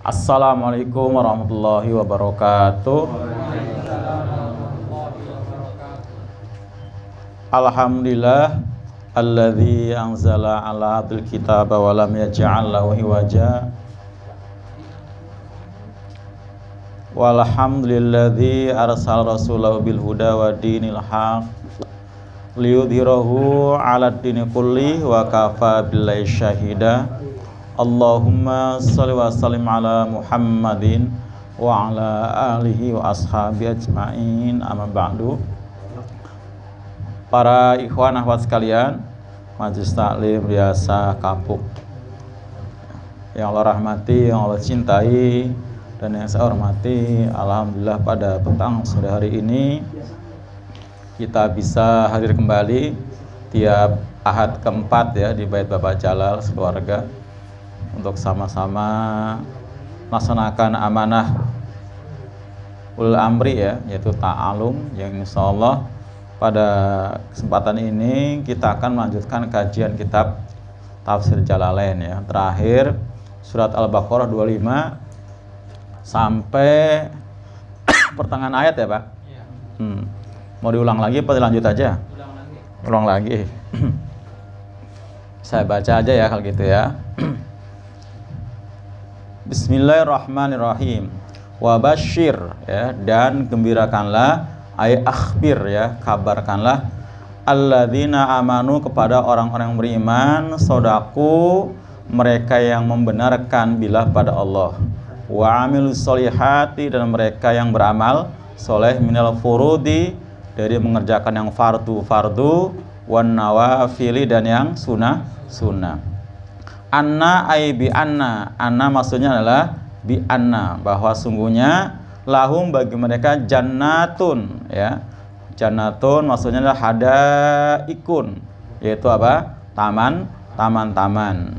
Assalamualaikum warahmatullahi wabarakatuh. Alhamdulillah alladzi anzala ala abdul kitaba wa lam yaj'al lahu hiwaja. Walhamdulilladzi arsal rasulahu bil huda wa dinil haq liyudhirahu ala dini kulli wa kafa billahi syahida Allahumma salli wa sallim ala Muhammadin wa ala alihi wa ashabi ajma'in amma ba'du para ikhwan ahwat sekalian majlis taklim biasa kapuk yang Allah rahmati yang Allah cintai dan yang saya hormati Alhamdulillah pada petang sore hari ini kita bisa hadir kembali tiap ahad keempat ya di bait Bapak Jalal sekeluarga untuk sama-sama melaksanakan amanah ul amri ya yaitu ta'alum yang insya Allah pada kesempatan ini kita akan melanjutkan kajian kitab tafsir Jalalain ya terakhir surat Al-Baqarah 25 sampai pertengahan ayat ya Pak iya. Hmm. mau diulang lagi apa dilanjut aja ulang lagi, ulang lagi. saya baca aja ya kalau gitu ya Bismillahirrahmanirrahim. Wa bashir ya dan gembirakanlah ay akhbir ya kabarkanlah alladzina amanu kepada orang-orang beriman sodaku mereka yang membenarkan bila pada Allah wa solihati dan mereka yang beramal soleh minal furudi dari mengerjakan yang fardu fardu wan nawafili dan yang sunnah sunnah anna ay bi anna anna maksudnya adalah bi anna bahwa sungguhnya lahum bagi mereka jannatun ya jannatun maksudnya adalah ikun yaitu apa taman taman-taman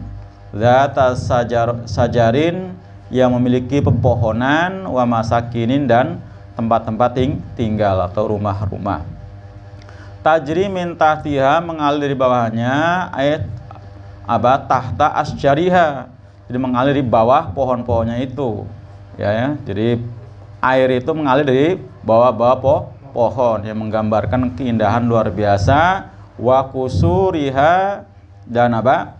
zata sajar, sajarin yang memiliki pepohonan wa masakinin dan tempat-tempat ting tinggal atau rumah-rumah tajri min tahtiha mengalir di bawahnya ayat apa tahta asjariha jadi mengalir di bawah pohon-pohonnya itu ya, ya jadi air itu mengalir dari bawah-bawah po pohon yang menggambarkan keindahan luar biasa wa kusuriha dan apa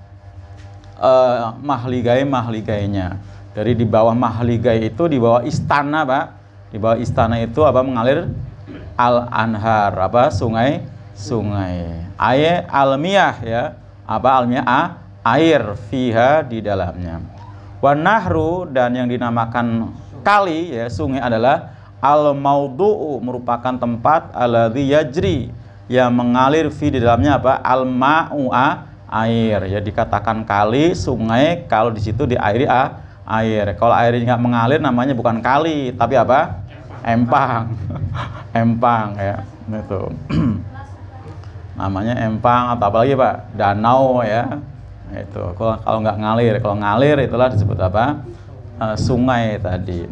eh, mahligai mahligainya dari di bawah mahligai itu di bawah istana pak di bawah istana itu apa mengalir al anhar apa sungai sungai air almiyah ya apa almiah A, air fiha di dalamnya. wanahru nahru dan yang dinamakan kali ya sungai adalah al maudu'u merupakan tempat alladzi yajri yang mengalir fi di dalamnya apa al ma'u'a air ya dikatakan kali sungai kalau di situ di air a air kalau airnya nggak mengalir namanya bukan kali tapi apa empang empang ya itu namanya empang atau apalagi pak danau ya itu kalau nggak ngalir kalau ngalir itulah disebut apa e, sungai tadi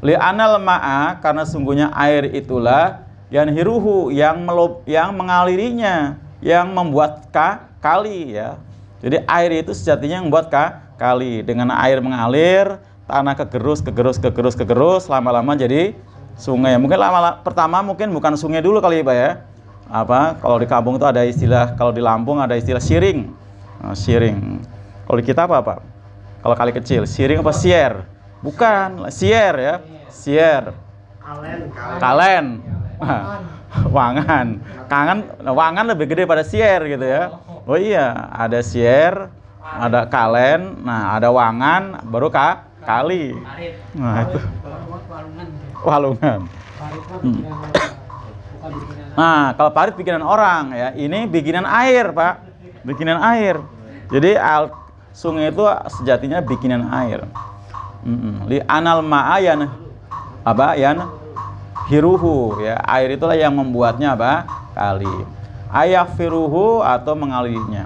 li anal ma'a karena sungguhnya air itulah yang hiruhu yang yang mengalirinya yang membuat ka, kali ya jadi air itu sejatinya yang membuat ka, kali dengan air mengalir tanah kegerus kegerus kegerus kegerus lama-lama jadi sungai mungkin lama, lama pertama mungkin bukan sungai dulu kali ya pak ya apa kalau di kampung itu ada istilah kalau di Lampung ada istilah siring nah, siring kalau di kita apa pak kalau kali kecil siring apa sier bukan sier ya sier kalen wangan kangen nah, wangan lebih gede pada sier gitu ya oh iya ada sier ada kalen nah ada wangan baru ka kali nah itu walungan hmm. Nah, kalau parit bikinan orang ya, ini bikinan air, Pak. Bikinan air. Jadi al sungai itu sejatinya bikinan air. Di anal ma'ayan apa yan hiruhu ya. Air itulah yang membuatnya apa? kali. ayah firuhu atau mengalirnya.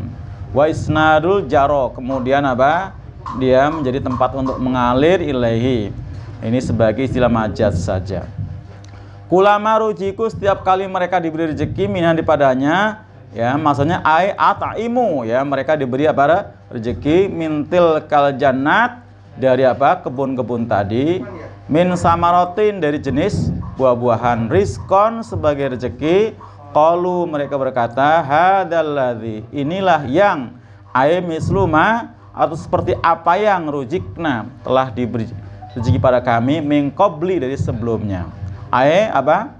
Wa isnadul jaro. Kemudian apa? Dia menjadi tempat untuk mengalir ilahi. Ini sebagai istilah majaz saja. Kulama rujiku setiap kali mereka diberi rezeki minan daripadanya, ya maksudnya ai ataimu ya mereka diberi apa rezeki mintil kal jannat dari apa kebun-kebun tadi min samarotin dari jenis buah-buahan riskon sebagai rezeki qalu mereka berkata hadalladzi inilah yang ai misluma atau seperti apa yang rujikna telah diberi rezeki pada kami mengkobli dari sebelumnya ae apa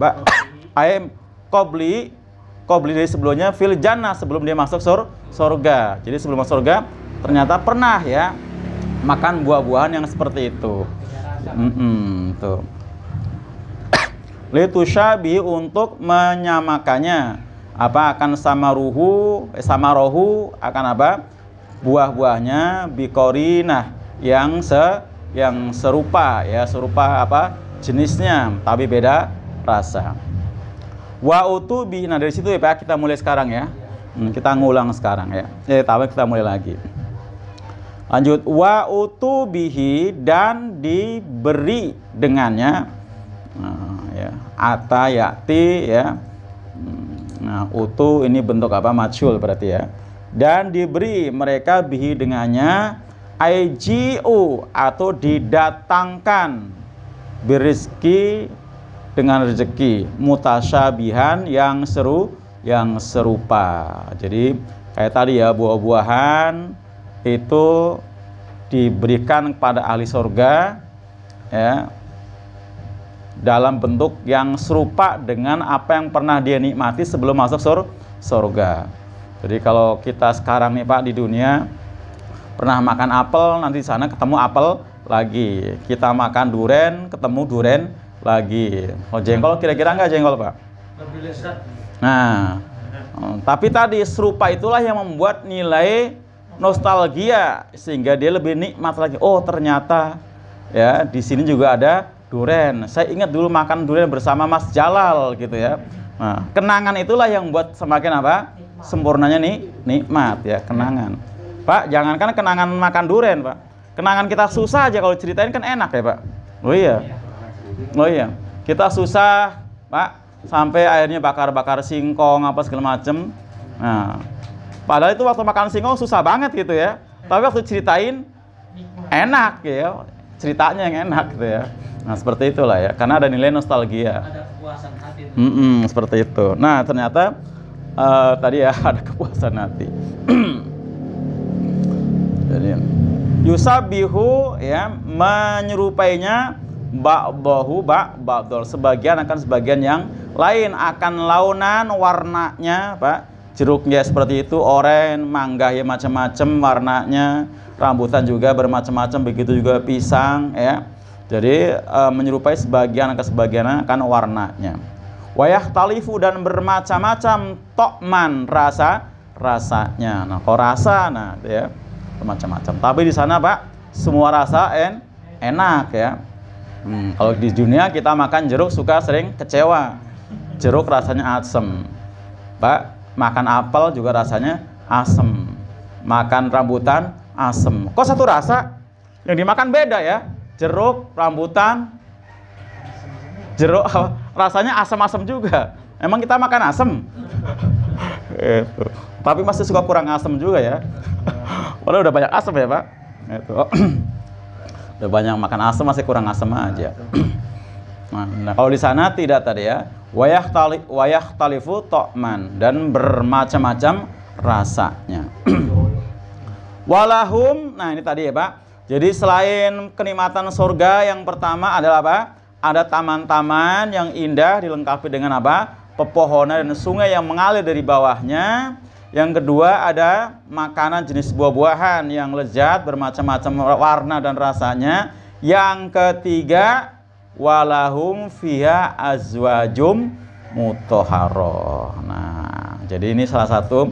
ba, ae kobli kobli dari sebelumnya fil jannah sebelum dia masuk sur, surga jadi sebelum masuk surga ternyata pernah ya makan buah-buahan yang seperti itu mm -mm, tuh syabi untuk menyamakannya apa akan sama ruhu eh, sama rohu akan apa buah-buahnya bikorinah yang se yang serupa ya serupa apa jenisnya tapi beda rasa. Wa utubi. Nah, dari situ ya Pak kita mulai sekarang ya. Hmm, kita ngulang sekarang ya. Eh, tapi kita mulai lagi. Lanjut wa utubihi dan diberi dengannya nah, ya ata yakti ya. Hmm, nah, utu ini bentuk apa? Majul berarti ya. Dan diberi mereka bihi dengannya aijiu atau didatangkan biriski dengan rezeki mutasyabihan yang seru yang serupa. Jadi kayak tadi ya buah-buahan itu diberikan kepada ahli surga ya dalam bentuk yang serupa dengan apa yang pernah dia nikmati sebelum masuk sur surga. Jadi kalau kita sekarang nih Pak di dunia pernah makan apel, nanti di sana ketemu apel lagi. Kita makan duren, ketemu duren lagi. Oh jengkol kira-kira nggak jengkol pak? Lebih lezat. Nah, oh, tapi tadi serupa itulah yang membuat nilai nostalgia sehingga dia lebih nikmat lagi. Oh ternyata ya di sini juga ada duren. Saya ingat dulu makan duren bersama Mas Jalal gitu ya. Nah, kenangan itulah yang buat semakin apa? Sempurnanya nih nikmat ya kenangan. Pak, jangankan kenangan makan duren, Pak Kenangan kita susah aja kalau ceritain kan enak ya, Pak. Oh iya. Oh iya. Kita susah, Pak, sampai akhirnya bakar-bakar singkong apa segala macem. Nah, padahal itu waktu makan singkong susah banget gitu ya. Tapi waktu ceritain enak ya. Ceritanya yang enak gitu ya. Nah, seperti itulah ya. Karena ada nilai nostalgia. Ada kepuasan hati. Mm -mm, seperti itu. Nah, ternyata uh, tadi ya ada kepuasan hati. Jadi yusabihu ya menyerupainya ba'dahu Mbak ba'dol sebagian akan sebagian yang lain akan launan warnanya Pak jeruknya seperti itu oren mangga ya macam-macam warnanya rambutan juga bermacam-macam begitu juga pisang ya jadi e, menyerupai sebagian akan sebagian akan warnanya wayah talifu dan bermacam-macam tokman rasa rasanya nah kok rasa nah ya macam-macam. Tapi di sana pak semua rasa en enak ya. Hmm, kalau di dunia kita makan jeruk suka sering kecewa. Jeruk rasanya asem. Pak, makan apel juga rasanya asem. Makan rambutan asem. Kok satu rasa? Yang dimakan beda ya. Jeruk, rambutan, jeruk rasanya asem-asem juga. Emang kita makan asem? Itu tapi masih suka kurang asam juga ya padahal udah banyak asam ya pak itu udah banyak makan asam masih kurang asam aja nah, nah, kalau di sana tidak tadi ya wayah tali wayah talifu tokman dan bermacam-macam rasanya walahum nah ini tadi ya pak jadi selain kenikmatan surga yang pertama adalah apa ada taman-taman yang indah dilengkapi dengan apa pepohonan dan sungai yang mengalir dari bawahnya yang kedua ada makanan jenis buah-buahan yang lezat bermacam-macam warna dan rasanya. Yang ketiga walahum fiha azwajum mutoharoh. Nah, jadi ini salah satu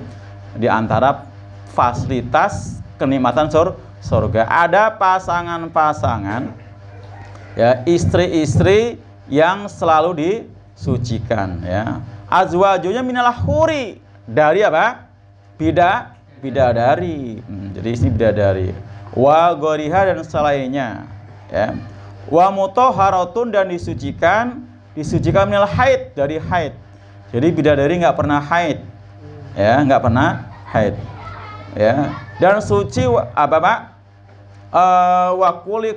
di antara fasilitas kenikmatan sur surga. Ada pasangan-pasangan ya istri-istri yang selalu disucikan ya. Azwajunya minalah huri dari apa? bida bidadari hmm, jadi istri bidadari wa goriha dan selainnya ya wa mutoharotun dan disucikan disucikan minal haid dari haid jadi dari nggak pernah haid ya nggak pernah haid ya dan suci apa pak uh, eh, wakuli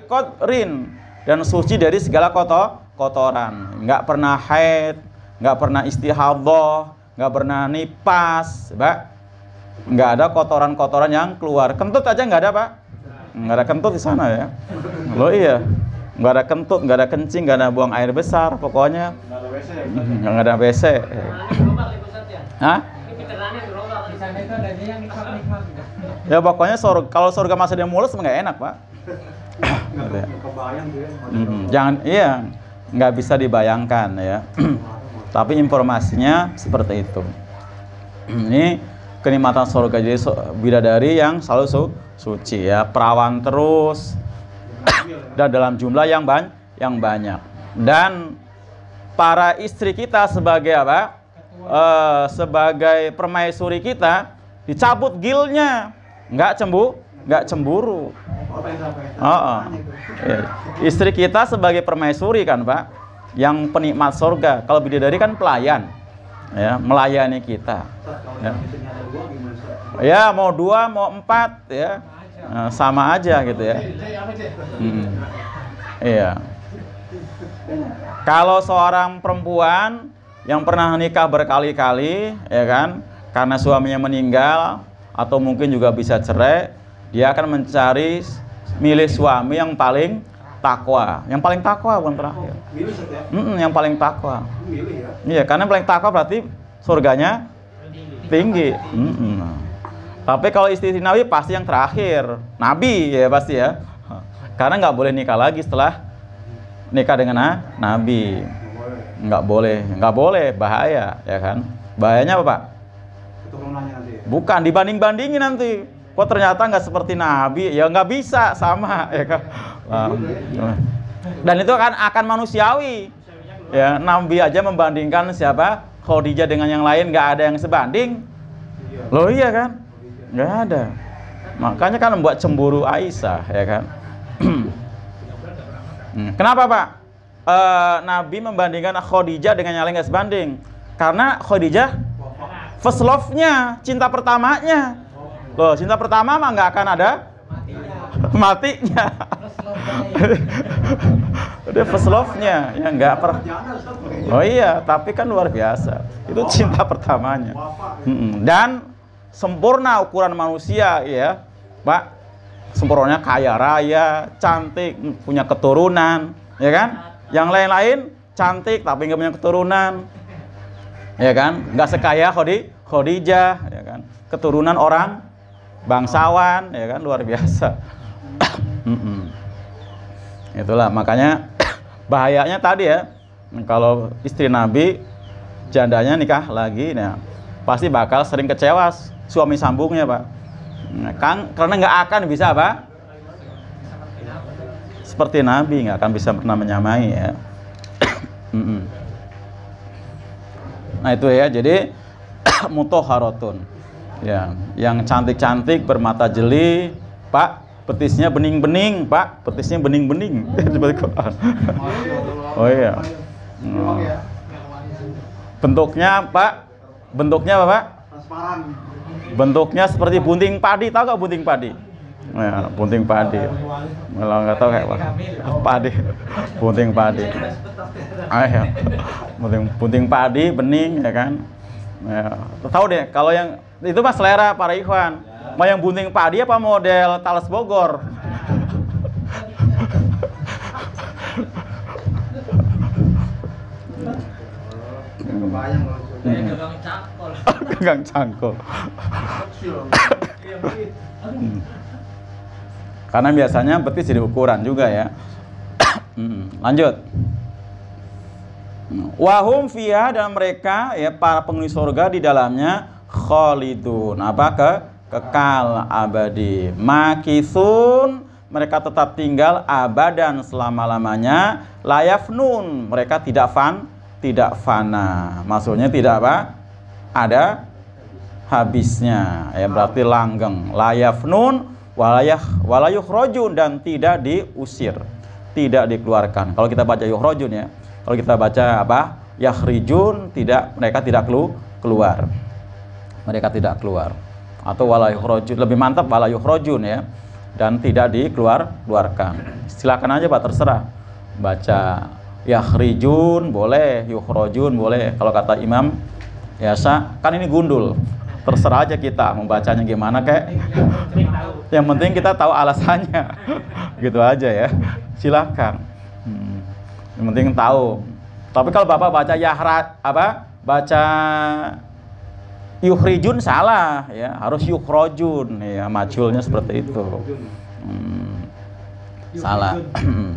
rin dan suci dari segala kotor kotoran nggak pernah haid nggak pernah istihadoh, nggak pernah nipas pak nggak ada kotoran-kotoran yang keluar kentut aja nggak ada pak nggak ada kentut di sana ya lo iya nggak ada kentut nggak ada kencing nggak ada buang air besar pokoknya nggak ada wc Hah? Ya pokoknya surga, kalau surga masih ada mulus nggak enak pak. Iya. jangan, iya, nggak bisa dibayangkan ya. Tapi informasinya seperti itu. Ini kenikmatan surga jadi bidadari yang selalu su suci ya perawan terus dan dalam jumlah yang ban yang banyak dan para istri kita sebagai apa e, sebagai permaisuri kita dicabut gilnya nggak cembu nggak cemburu oh, oh. istri kita sebagai permaisuri kan pak yang penikmat surga kalau bidadari kan pelayan ya melayani kita ya, ya mau dua mau empat ya nah, sama aja gitu ya hmm. iya kalau seorang perempuan yang pernah nikah berkali-kali ya kan karena suaminya meninggal atau mungkin juga bisa cerai dia akan mencari milih suami yang paling takwa yang paling takwa bukan terakhir oh, mm -mm, yang paling takwa ya. iya karena yang paling takwa berarti surganya tinggi mm -mm. tapi kalau istri Nabi pasti yang terakhir nabi ya pasti ya karena nggak boleh nikah lagi setelah nikah dengan ah, nabi nggak boleh nggak boleh bahaya ya kan bahayanya apa pak bukan dibanding bandingin nanti kok ternyata nggak seperti nabi ya nggak bisa sama ya kan dan itu akan akan manusiawi. Ya, Nabi aja membandingkan siapa Khadijah dengan yang lain nggak ada yang sebanding. Loh iya kan? Nggak ada. Makanya kan membuat cemburu Aisyah ya kan. Hmm. Kenapa Pak? E, Nabi membandingkan Khadijah dengan yang lain nggak sebanding. Karena Khadijah first love-nya, cinta pertamanya. Loh, cinta pertama mah nggak akan ada matinya udah first love-nya ya nggak pernah, oh iya tapi kan luar biasa itu cinta pertamanya dan sempurna ukuran manusia ya pak sempurnanya kaya raya cantik punya keturunan ya kan yang lain-lain cantik tapi nggak punya keturunan ya kan nggak sekaya Khodi ya kan keturunan orang bangsawan ya kan luar biasa Mm-mm. Itulah makanya bahayanya tadi ya. Kalau istri Nabi jandanya nikah lagi, nah pasti bakal sering kecewa suami sambungnya pak. Nah, kan karena nggak akan bisa apa? Seperti Nabi nggak akan bisa pernah menyamai ya. Nah itu ya, jadi mutoharotun. Ya, yang cantik-cantik bermata jeli, Pak, petisnya bening-bening, Pak. Petisnya bening-bening. oh iya. Ya? Bentuknya, Pak. Bentuknya apa, Pak? Bentuknya seperti bunting padi, tahu nggak bunting padi? Ya, bunting padi. Kalau nggak tahu kayak apa? Padi, bunting padi. Ah, iya. bunting, bunting padi, bening, ya kan? Ya. Tahu deh, kalau yang itu mas selera para Ikhwan Mau yang bunting padi apa model talas Bogor? Gagang cangkol. Gagang cangkol. Karena biasanya betis jadi ukuran juga ya. Hmm, lanjut. Wahum fiha dan mereka ya para penghuni surga di dalamnya khalidun. Apa ke kekal abadi makisun mereka tetap tinggal abadan selama-lamanya nun mereka tidak fan tidak fana maksudnya tidak apa ada habisnya ya berarti langgeng nun walayah walayuh rojun dan tidak diusir tidak dikeluarkan kalau kita baca rojun ya kalau kita baca apa yahrijun tidak mereka tidak keluar mereka tidak keluar atau wala yukhrajun lebih mantap wala yukhrajun ya dan tidak dikeluar keluarkan silakan aja pak terserah baca yakhrijun boleh yukhrajun boleh kalau kata imam biasa kan ini gundul terserah aja kita membacanya gimana kayak yang penting kita tahu alasannya gitu aja ya silakan hmm. yang penting tahu tapi kalau bapak baca yahrat apa baca yukhrijun salah ya harus yukhrojun ya maculnya seperti itu hmm, salah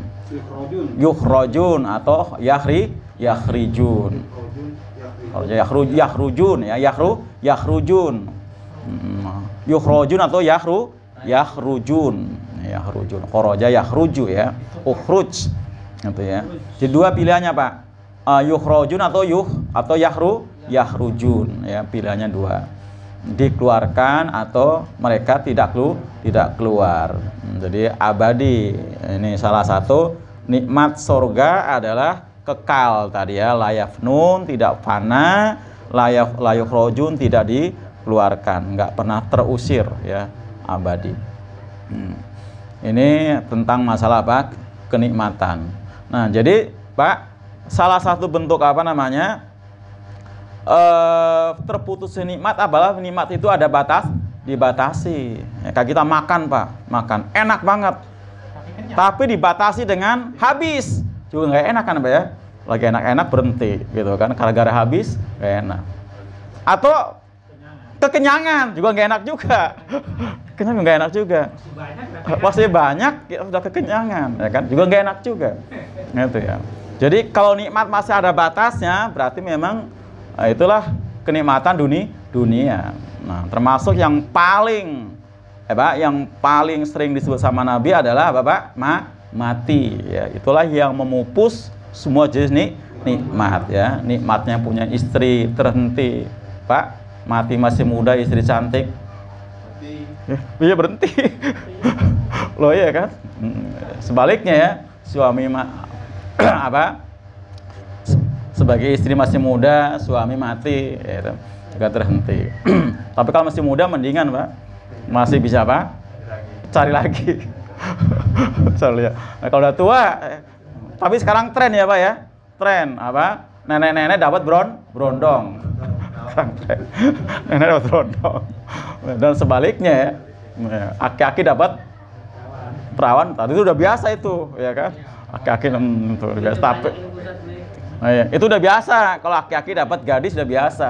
yukhrojun atau yahri yahrijun yahru yahrujun ya yahru yahrujun hmm, yukhrojun atau yahru yahrujun yahrujun khoroja yahruju ya ukhruj gitu ya jadi dua pilihannya pak uh, atau yuh atau yahru yahrujun ya pilihannya dua dikeluarkan atau mereka tidak lu tidak keluar hmm, jadi abadi ini salah satu nikmat surga adalah kekal tadi ya layaf nun tidak fana layaf layuk rojun tidak dikeluarkan nggak pernah terusir ya abadi hmm. ini tentang masalah apa kenikmatan nah jadi pak salah satu bentuk apa namanya uh, terputus nikmat apalah nikmat itu ada batas dibatasi ya, kayak kita makan pak makan enak banget tapi, dibatasi dengan habis juga nggak enak kan pak ya lagi enak-enak berhenti gitu kan gara-gara habis gak enak atau kekenyangan juga nggak enak juga kenyang nggak enak juga pasti banyak kita ya, sudah kekenyangan ya kan juga nggak enak juga gitu ya jadi kalau nikmat masih ada batasnya berarti memang Nah, itulah kenikmatan dunia dunia. Nah, termasuk yang paling eh, pak, yang paling sering disebut sama Nabi adalah Bapak ma mati ya. Itulah yang memupus semua jenis nik nikmat ya. Nikmatnya punya istri terhenti. Pak, mati masih muda istri cantik. Ya, berhenti. Eh, iya, Loh ya kan? Hmm, sebaliknya ya, suami apa? sebagai istri masih muda, suami mati, ya itu juga terhenti. Tapi kalau masih muda mendingan, Pak. Masih bisa apa? Cari lagi. Cari lagi. Ya. Nah, kalau udah tua, eh, tapi sekarang tren ya, Pak ya. Tren apa? Nenek-nenek dapat bron brondong. Nenek dapat brondong. Dan sebaliknya ya. Nah, aki-aki dapat perawan. Tadi itu udah biasa itu, ya kan? Aki-aki itu udah biasa. Tapi Oh, iya. Itu udah biasa. Kalau laki-laki dapat gadis udah biasa.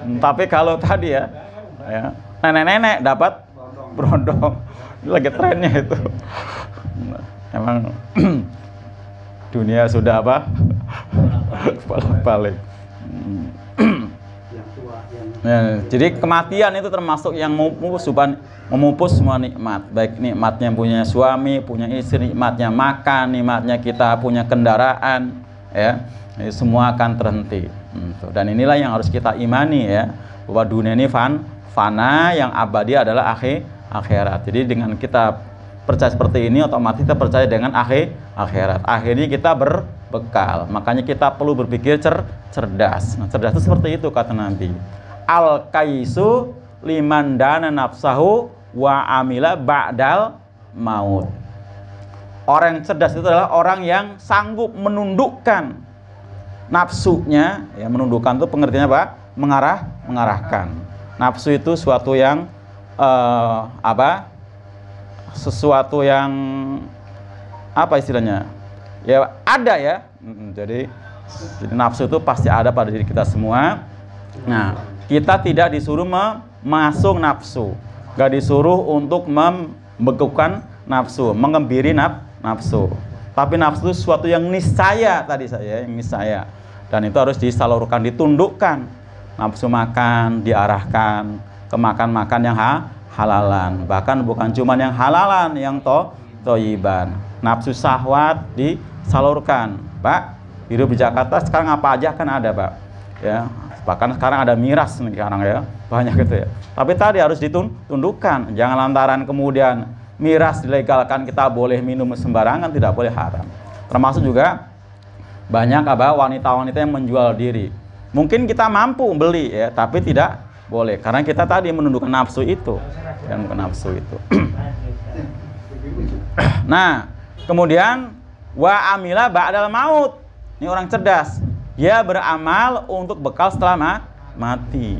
Hmm, tapi kalau tadi ya, ya nenek-nenek dapat berondong. Lagi trennya itu. Emang dunia sudah apa? Balik-balik. Hmm. Ya, jadi kematian itu termasuk yang memupus memupus semua nikmat, baik nikmatnya punya suami, punya istri, nikmatnya makan, nikmatnya kita punya kendaraan, ya semua akan terhenti gitu. dan inilah yang harus kita imani ya bahwa dunia ini fan fana yang abadi adalah akhir akhirat jadi dengan kita percaya seperti ini otomatis kita percaya dengan akhir akhirat akhirnya kita berbekal makanya kita perlu berpikir cer cerdas nah, cerdas itu seperti itu kata Nabi al kaisu liman dana nafsahu wa amila ba'dal maut Orang yang cerdas itu adalah orang yang sanggup menundukkan nafsunya, ya menundukkan itu pengertiannya apa? Mengarah, mengarahkan. Nafsu itu suatu yang uh, apa? Sesuatu yang apa istilahnya? Ya ada ya. Jadi, jadi nafsu itu pasti ada pada diri kita semua. Nah, kita tidak disuruh memasung nafsu, gak disuruh untuk membekukan nafsu, mengembiri naf nafsu. Tapi nafsu suatu yang niscaya tadi saya, yang niscaya. Dan itu harus disalurkan, ditundukkan. Nafsu makan diarahkan ke makan-makan yang ha halalan. Bahkan bukan cuma yang halalan, yang to toyiban. Nafsu syahwat disalurkan. Pak, hidup di Jakarta sekarang apa aja kan ada, Pak. Ya, bahkan sekarang ada miras nih sekarang ya banyak gitu ya tapi tadi harus ditundukkan jangan lantaran kemudian miras dilegalkan kita boleh minum sembarangan tidak boleh haram termasuk juga banyak apa wanita-wanita yang menjual diri mungkin kita mampu beli ya tapi tidak boleh karena kita tadi menundukkan nafsu itu dan bukan nafsu itu nah kemudian wa amila ba'dal maut ini orang cerdas dia beramal untuk bekal setelah mati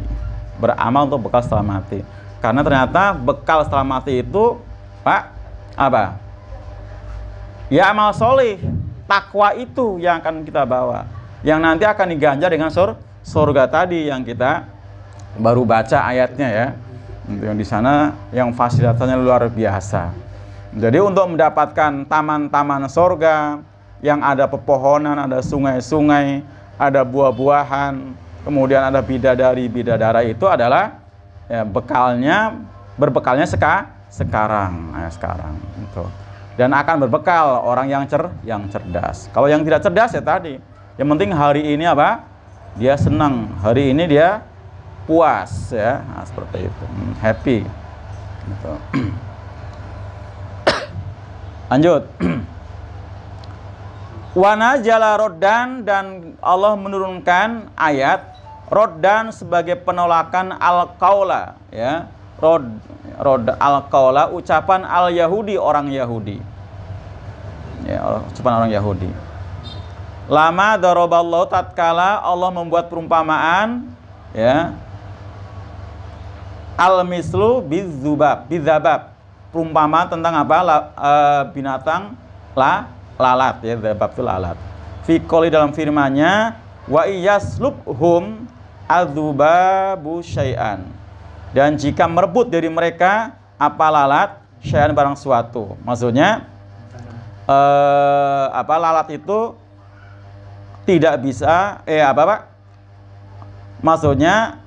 beramal untuk bekal setelah mati karena ternyata bekal setelah mati itu Pak, apa? Ya amal soleh, takwa itu yang akan kita bawa. Yang nanti akan diganjar dengan sur surga tadi yang kita baru baca ayatnya ya. Untuk yang di sana yang fasilitasnya luar biasa. Jadi untuk mendapatkan taman-taman surga yang ada pepohonan, ada sungai-sungai, ada buah-buahan, kemudian ada bidadari-bidadara itu adalah ya, bekalnya berbekalnya sekarang sekarang ya, sekarang itu dan akan berbekal orang yang cer yang cerdas kalau yang tidak cerdas ya tadi yang penting hari ini apa dia senang hari ini dia puas ya nah, seperti itu hmm, happy gitu. lanjut wana jala rodan dan Allah menurunkan ayat rodan sebagai penolakan al kaula ya rod rod al kaula ucapan al Yahudi orang Yahudi ya ucapan orang Yahudi lama daraballahu tatkala Allah membuat perumpamaan ya al mislu bizubab bizabab perumpamaan tentang apa la, e, binatang la lalat ya zabab itu lalat fikoli dalam firmanya wa iyaslubhum adzubabu syai'an dan jika merebut dari mereka apa lalat syai'an barang suatu. Maksudnya eh, apa lalat itu tidak bisa eh apa Pak? Maksudnya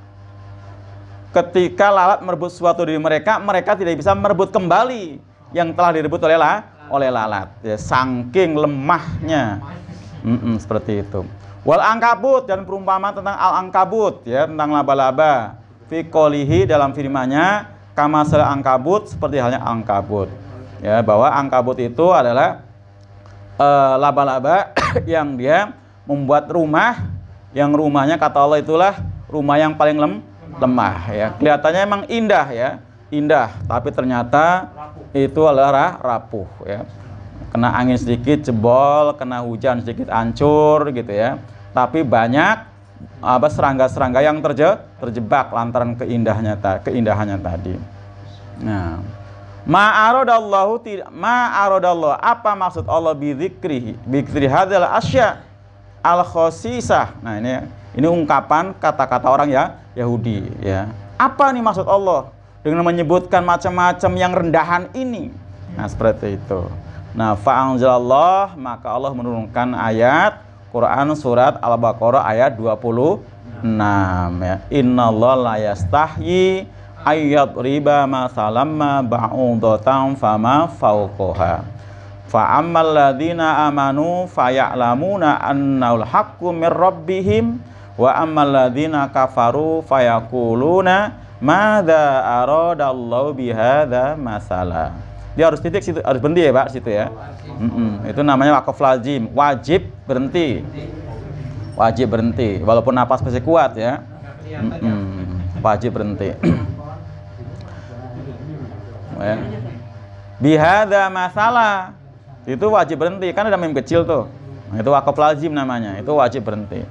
ketika lalat merebut suatu dari mereka, mereka tidak bisa merebut kembali yang telah direbut oleh lalat oleh lalat. Ya, sangking lemahnya. Mm -mm, seperti itu. Wal angkabut dan perumpamaan tentang al angkabut ya tentang laba-laba Fikolihi dalam firmanya kama angkabut seperti halnya angkabut. Ya, bahwa angkabut itu adalah eh, laba-laba uh, yang dia membuat rumah yang rumahnya kata Allah itulah rumah yang paling lem, lemah ya. Kelihatannya emang indah ya, indah, tapi ternyata itu adalah rapuh ya. Kena angin sedikit jebol, kena hujan sedikit hancur gitu ya. Tapi banyak apa serangga-serangga yang terje, terjebak lantaran keindahnya ta, keindahannya tadi. Nah, ma'arodallahu tidak ma'arodallah apa maksud Allah bidikri bidikri hadal asya al khosisah. Nah ini ini ungkapan kata-kata orang ya Yahudi ya. Apa nih maksud Allah dengan menyebutkan macam-macam yang rendahan ini? Nah seperti itu. Nah fa'anzalallah maka Allah menurunkan ayat Quran surat Al-Baqarah ayat 26 ya. Innallaha la yastahyi ayat riba masalamma ba'udatan fama fauqaha. Fa ammal ladzina amanu fayalamuna annal haqqu min rabbihim wa ammal ladzina kafaru fayaquluna madza aradallahu bihadza masala dia harus titik situ harus berhenti ya pak situ ya mm -mm. itu namanya wakaf lazim wajib berhenti wajib berhenti walaupun napas masih kuat ya mm -mm. wajib berhenti ya. bihada masalah itu wajib berhenti kan ada mim kecil tuh itu wakaf lazim namanya itu wajib berhenti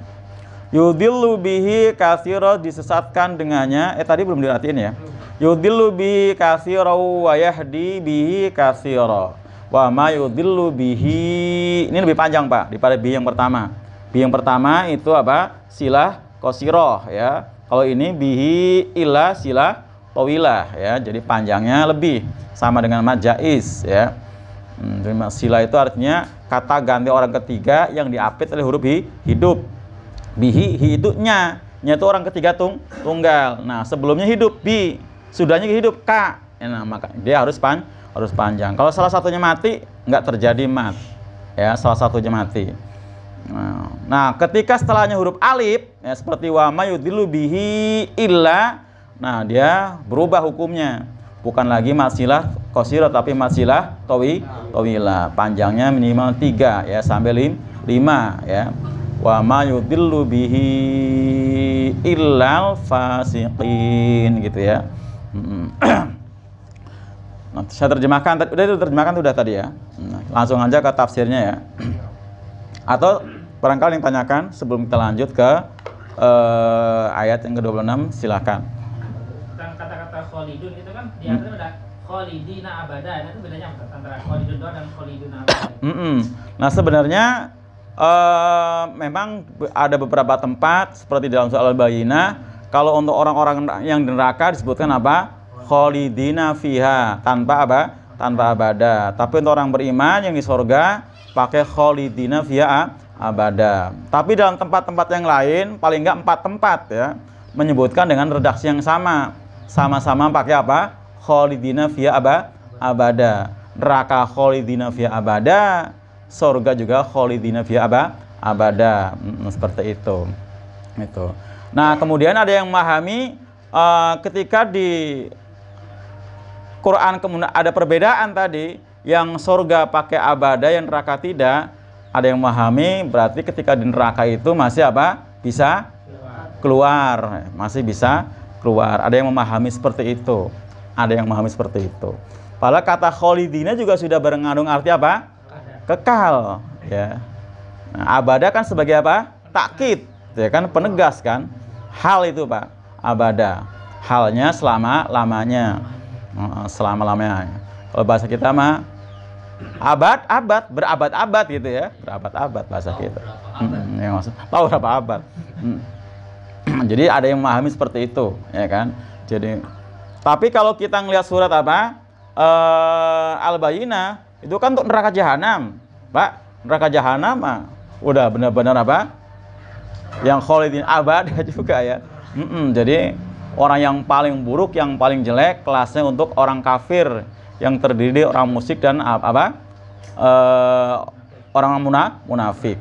yudillu bihi kasiro disesatkan dengannya eh tadi belum dilatihin ya yudillu bihi kasiro wa yahdi bihi kasiro wa ma yudillu bihi ini lebih panjang Pak daripada bi yang pertama bi yang pertama itu apa silah kosiro ya kalau ini bihi ilah silah towilah ya jadi panjangnya lebih sama dengan majais ya hmm, sila itu artinya kata ganti orang ketiga yang diapit oleh huruf hi, hidup bihi hidupnya nya itu orang ketiga tung tunggal nah sebelumnya hidup bi sudahnya hidup K. Ya, nah, maka dia harus pan harus panjang. Kalau salah satunya mati, nggak terjadi mat. Ya, salah satunya mati. Nah, nah ketika setelahnya huruf alif, ya, seperti wa mayudilu bihi illa, nah dia berubah hukumnya. Bukan lagi masilah kosiro tapi masilah towi towila. Panjangnya minimal tiga, ya sampai lim, lima, ya. Wa mayudilu bihi illal fasiqin gitu ya. nah, saya terjemahkan, udah itu terjemahkan sudah tadi ya. Nah, langsung aja ke tafsirnya ya. Atau barangkali yang tanyakan sebelum kita lanjut ke uh, ayat yang ke-26 silahkan. Kata-kata kholidun itu kan di hmm. ada kholidina abada. Nah, itu bedanya antara kholidun dan kholidun abada. Hmm. Nah, sebenarnya Uh, memang ada beberapa tempat seperti dalam soal bayina kalau untuk orang-orang yang di neraka disebutkan apa? Kholidina fiha tanpa apa? Tanpa abada. Tapi untuk orang beriman yang di sorga pakai kholidina fiha abada. Tapi dalam tempat-tempat yang lain paling enggak empat tempat ya menyebutkan dengan redaksi yang sama. Sama-sama pakai apa? Kholidina fiha aba abada. Neraka kholidina fiha abada. Sorga juga kholidina fiha aba abada. Hmm, seperti itu. Itu. Nah, kemudian ada yang memahami uh, ketika di Quran kemudian ada perbedaan tadi yang surga pakai abada, yang neraka tidak. Ada yang memahami berarti ketika di neraka itu masih apa? Bisa keluar, masih bisa keluar. Ada yang memahami seperti itu. Ada yang memahami seperti itu. Padahal kata kholidina juga sudah berengadung arti apa? Kekal, ya. Nah, abada kan sebagai apa? Takkit, ya kan penegas kan? hal itu pak abada halnya selama lamanya oh, selama lamanya kalau bahasa kita mah abad abad berabad abad gitu ya berabad abad bahasa tahu kita hmm, abad. Hmm, maksud tahu berapa abad hmm. jadi ada yang memahami seperti itu ya kan jadi tapi kalau kita ngelihat surat apa e, eh, al bayina itu kan untuk neraka jahanam pak neraka jahanam udah benar-benar apa yang kholidin abad juga ya. Mm-mm, jadi orang yang paling buruk, yang paling jelek kelasnya untuk orang kafir yang terdiri dari orang musik dan apa? Eh, orang munaf, munafik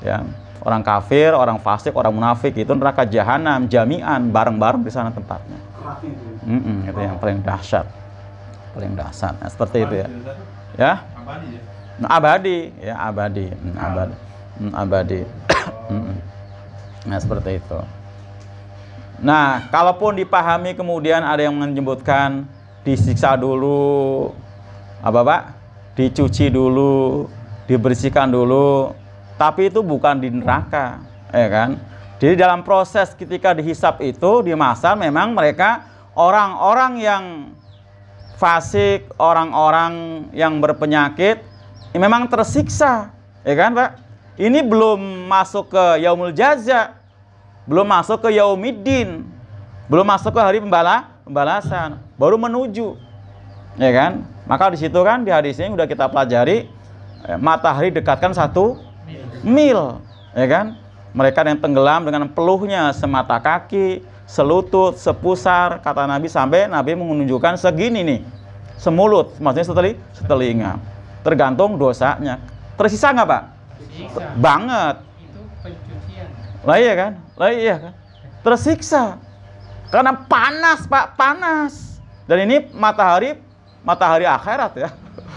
ya. Orang kafir, orang fasik, orang munafik itu neraka jahanam jami'an bareng-bareng di sana tempatnya. Mm-mm, itu yang paling dahsyat. Paling dahsyat. Nah, seperti itu ya. Ya. Abadi ya. Nah, abadi ya abadi. Hmm, abadi. Hmm, abadi. Nah, seperti itu. Nah, kalaupun dipahami kemudian ada yang menyebutkan disiksa dulu, apa Pak? Dicuci dulu, dibersihkan dulu, tapi itu bukan di neraka, ya kan? Jadi dalam proses ketika dihisap itu di masa memang mereka orang-orang yang fasik, orang-orang yang berpenyakit memang tersiksa, ya kan, Pak? Ini belum masuk ke yaumul jaza, belum masuk ke yaumiddin, belum masuk ke hari pembala, pembalasan, baru menuju. Ya kan? Maka di situ kan di hadis ini sudah kita pelajari eh, matahari dekatkan satu mil, ya kan? Mereka yang tenggelam dengan peluhnya semata kaki, selutut, sepusar, kata Nabi sampai Nabi menunjukkan segini nih, semulut, maksudnya seteli, setelinga. Tergantung dosanya. Tersisa nggak, Pak? Disiksa. Banget. Itu pencucian. Lah iya kan? Lah iya kan? Tersiksa. Karena panas, Pak, panas. Dan ini matahari matahari akhirat ya.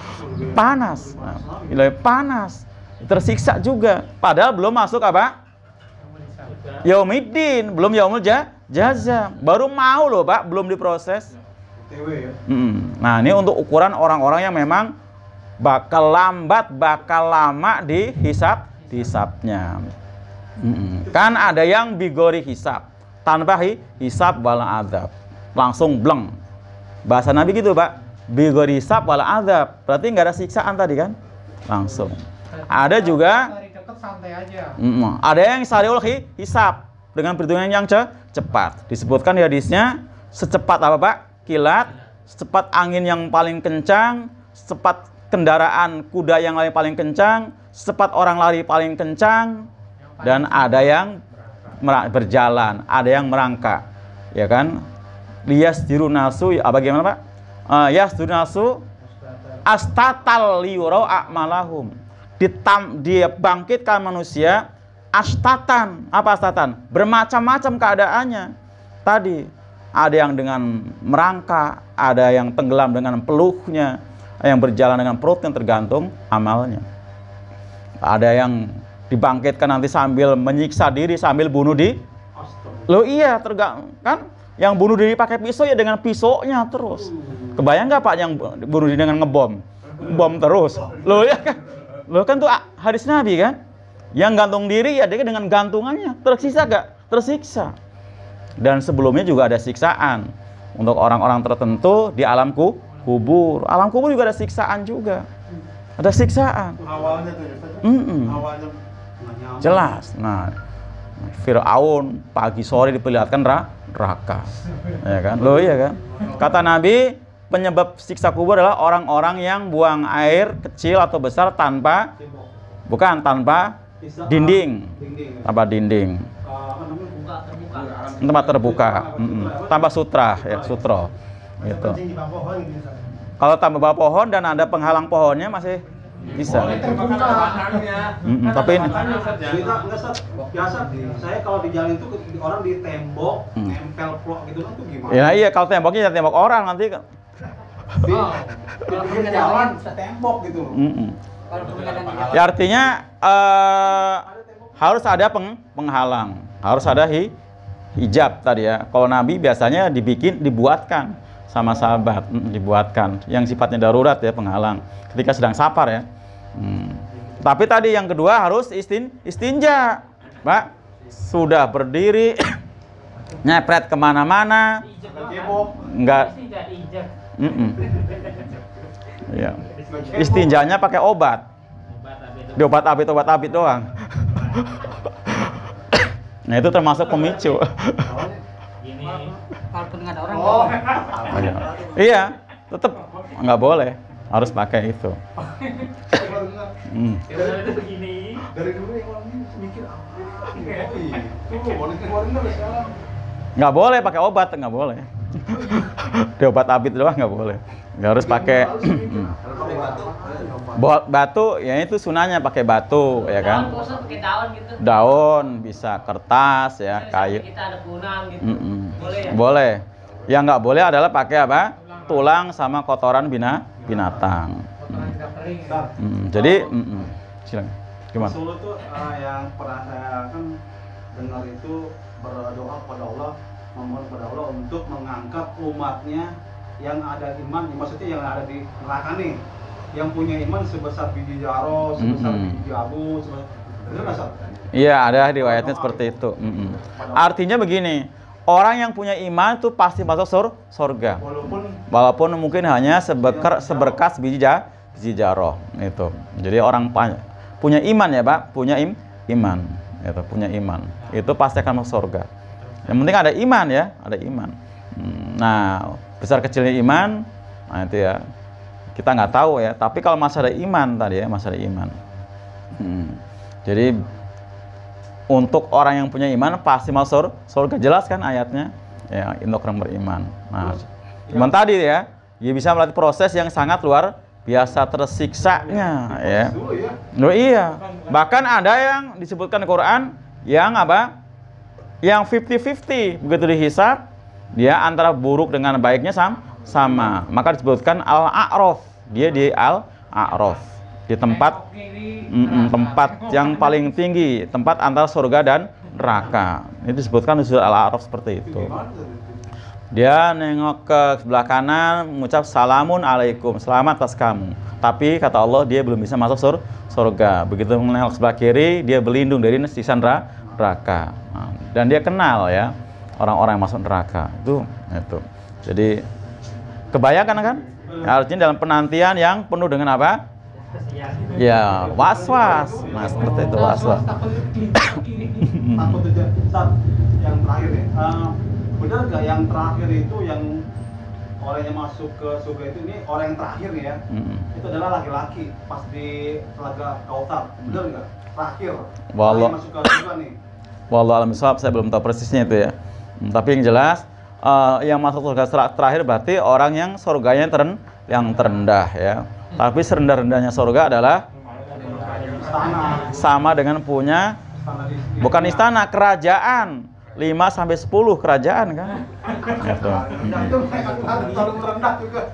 Panas. Nah, panas. Tersiksa juga. Padahal belum masuk apa? Yaumiddin, belum yaumul jaza. Baru mau loh, Pak, belum diproses. Hmm. Nah, ini untuk ukuran orang-orang yang memang bakal lambat, bakal lama di hisap hisapnya. Mm Kan ada yang bigori hisap, tanpa hi, hisap wala azab. Langsung bleng. Bahasa Nabi gitu, Pak. Bigori hisap wala azab. Berarti nggak ada siksaan tadi kan? Langsung. Ada juga santai Mm Ada yang sariul hi, hisap dengan perhitungan yang ce cepat. Disebutkan di hadisnya secepat apa Pak? Kilat, secepat angin yang paling kencang, secepat kendaraan kuda yang lari paling kencang, sepat orang lari paling kencang, dan ada yang berjalan, ada yang merangkak, ya kan? Lias diru nasu, ya, bagaimana pak? Lias eh, Yas astatal liurau akmalahum. Ditam, bangkitkan manusia, astatan, apa astatan? Bermacam-macam keadaannya. Tadi ada yang dengan merangkak, ada yang tenggelam dengan peluhnya, yang berjalan dengan perut yang tergantung amalnya. Ada yang dibangkitkan nanti sambil menyiksa diri sambil bunuh di lo iya tergantung kan yang bunuh diri pakai pisau ya dengan pisoknya terus kebayang nggak pak yang bunuh diri dengan ngebom bom terus lo ya kan lo kan tuh hadis nabi kan yang gantung diri ya dia dengan gantungannya tersiksa gak tersiksa dan sebelumnya juga ada siksaan untuk orang-orang tertentu di alamku kubur. Alam kubur juga ada siksaan juga. Ada siksaan. Awalnya mm -mm. Awalnya Jelas. Nah, Fir'aun pagi sore diperlihatkan neraka. Ya kan? Loh iya kan? Kata Nabi, penyebab siksa kubur adalah orang-orang yang buang air kecil atau besar tanpa bukan tanpa dinding. Tanpa dinding. Tempat terbuka. Tanpa sutra ya, sutra gitu. gitu kalau tambah bawah pohon dan ada penghalang pohonnya masih bisa. Oh, mm hmm tapi ini. Biasa ya. saya kalau di jalan itu orang di tembok mm. nempel plok gitu kan tuh gimana? Ya iya kalau temboknya tembok orang nanti. Oh, kalau jalan bisa tembok gitu. Mm -mm. Ya artinya uh, harus ada peng penghalang, harus ada hi hijab tadi ya. Kalau Nabi biasanya dibikin dibuatkan sama sahabat hmm, dibuatkan yang sifatnya darurat ya penghalang ketika sedang sapar ya hmm. tapi tadi yang kedua harus istin istinja pak sudah berdiri nyepret kemana-mana nggak mm -mm. ya. istinjanya pakai obat obat abit obat abit doang nah itu termasuk pemicu oh, Kalaupun nggak ada orang. Oh. Iya. iya, tetap nggak boleh. Harus pakai itu. Hmm. boleh ah, oh, iya. Nggak boleh pakai obat, nggak boleh. Obat abit doang nggak boleh nggak harus pakai batu ya itu sunahnya pakai batu ya kan daun gitu. bisa kertas ya kayu gitu. ya? boleh yang nggak boleh adalah pakai apa tulang sama kotoran bina binatang mm, jadi silang gimana eh, yang pernah saya kan dengar itu berdoa kepada Allah memohon kepada Allah untuk mengangkat umatnya yang ada iman maksudnya yang ada di neraka nih yang punya iman sebesar biji jaro sebesar mm -hmm. biji abu, sebesar Iya ada riwayatnya seperti itu. Mm -mm. Artinya begini, orang yang punya iman itu pasti masuk sur surga. Walaupun, Walaupun mungkin hanya sebeker, seberkas biji ja, biji jaroh itu. Jadi orang punya iman ya pak, punya im, iman, itu punya iman, itu pasti akan masuk surga. Yang penting ada iman ya, ada iman. Hmm, nah, besar kecilnya iman, nah itu ya kita nggak tahu ya. Tapi kalau masalah iman tadi ya, masalah iman. Hmm. Jadi untuk orang yang punya iman pasti masuk surga jelas kan ayatnya ya untuk orang beriman. Nah, iya. cuman tadi ya, dia bisa melalui proses yang sangat luar biasa tersiksanya iya. ya. ya. Oh iya. Bahkan ada yang disebutkan di Quran yang apa? yang 50-50 begitu dihisap dia antara buruk dengan baiknya sam sama maka disebutkan al-a'raf dia di al-a'raf di tempat mm, mm, tempat yang paling tinggi tempat antara surga dan neraka ini disebutkan di surat al-a'raf seperti itu dia nengok ke sebelah kanan mengucap salamun alaikum selamat atas kamu tapi kata Allah dia belum bisa masuk surga begitu menengok sebelah kiri dia berlindung dari siksa neraka. Nah, dan dia kenal ya orang-orang yang masuk neraka. Itu itu. Jadi kebayakan kan? Artinya dalam penantian yang penuh dengan apa? Ya, was-was. Nah, seperti itu was-was. yang terakhir eh, benar gak yang terakhir itu yang orang yang masuk ke surga itu ini orang yang terakhir ya mm. itu adalah laki-laki pas di telaga kautar benar nggak terakhir Walau... masuk ke surga nih Wallah alam saya belum tahu persisnya itu ya. Hmm, tapi yang jelas uh, yang masuk surga terakhir berarti orang yang surganya teren yang terendah ya. Tapi serendah-rendahnya surga adalah sama dengan punya bukan istana kerajaan 5 sampai 10 kerajaan kan. Gitu.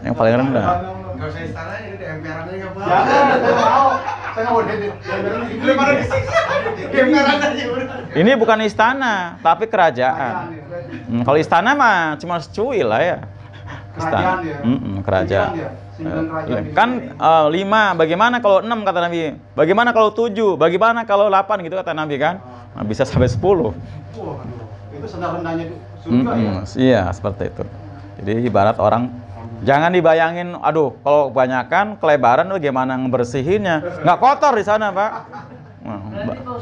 Yang paling rendah. Gak usah istana ini udah emperan aja gak mau. Jangan, gak mau. Saya gak mau di Lu pada disiksa. Emperan aja udah. Ini bukan istana, tapi kerajaan. Ya, hmm, kalau istana mah cuma secuil lah ya. Kerajaan ya. Mm kerajaan. Ya. Eh, iya. Kan uh, lima, bagaimana kalau enam kata Nabi? Bagaimana kalau tujuh? Bagaimana kalau delapan gitu kata Nabi kan? Nah, bisa sampai sepuluh. Wah, itu sedang rendahnya surga mm -mm, ya. Iya seperti itu. Jadi ibarat orang Jangan dibayangin, aduh, kalau kebanyakan kelebaran bagaimana eh, gimana ngebersihinnya? Nggak kotor di sana, Pak. Nah,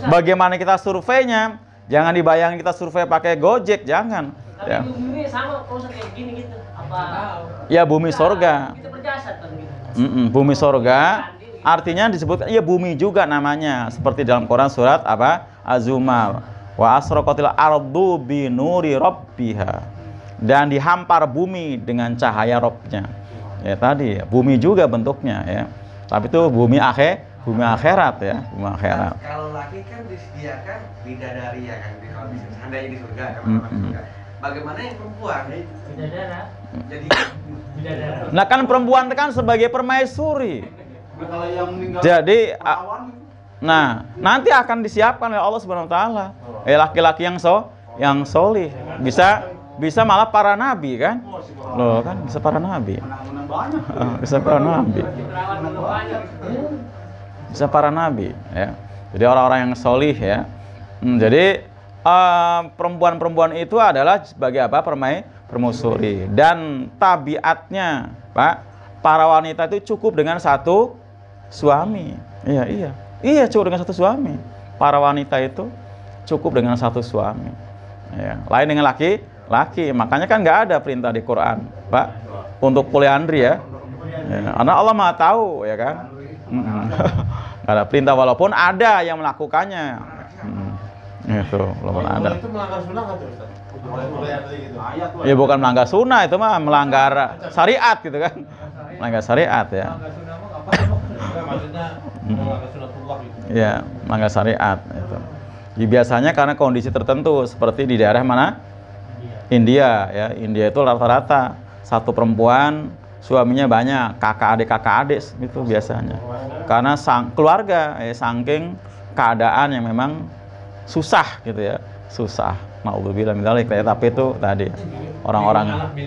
bagaimana kita surveinya? Jangan dibayangin kita survei pakai Gojek, jangan. Tapi ya. bumi sama kayak gini gitu. Apa? Ya bumi sorga. Kita gitu. bumi sorga gitu. artinya disebut, ya bumi juga namanya seperti dalam Quran surat apa Az-Zumar wa asraqatil ardu binuri rabbiha dan dihampar bumi dengan cahaya robnya ya tadi ya, bumi juga bentuknya ya tapi itu bumi akhir bumi akhirat ya bumi akhirat nah, kalau laki kan disediakan bidadari ya kan kalau bisa seandainya di surga kan bagaimana yang perempuan bidadara jadi bidadara nah kan perempuan kan sebagai permaisuri nah, kalau yang meninggal jadi perawan, nah nanti akan disiapkan oleh Allah Subhanahu wa taala oh. eh laki-laki yang so yang solih bisa bisa malah para nabi kan loh kan bisa para nabi bisa para nabi bisa para nabi ya jadi orang-orang yang solih ya hmm, jadi eh, perempuan-perempuan uh, itu adalah sebagai apa permai permusuri dan tabiatnya pak para wanita itu cukup dengan satu suami iya iya iya cukup dengan satu suami para wanita itu cukup dengan satu suami ya. lain dengan laki laki makanya kan nggak ada perintah di Quran pak untuk kuliah ya, ya karena Allah maha tahu ya kan nggak ada perintah walaupun ada yang melakukannya hmm. itu walaupun ada gitu. Ya bukan melanggar sunnah itu mah melanggar syariat gitu kan. Melanggar syariat ya. Eh, gitu. Ya, melanggar syariat itu. Ya, biasanya karena kondisi tertentu seperti di daerah mana? India ya India itu rata-rata satu perempuan suaminya banyak kakak adik kakak adik itu biasanya karena sang keluarga ya saking keadaan yang memang susah gitu ya susah mau naudzubillah misalnya ya tapi itu tadi orang-orang hmm.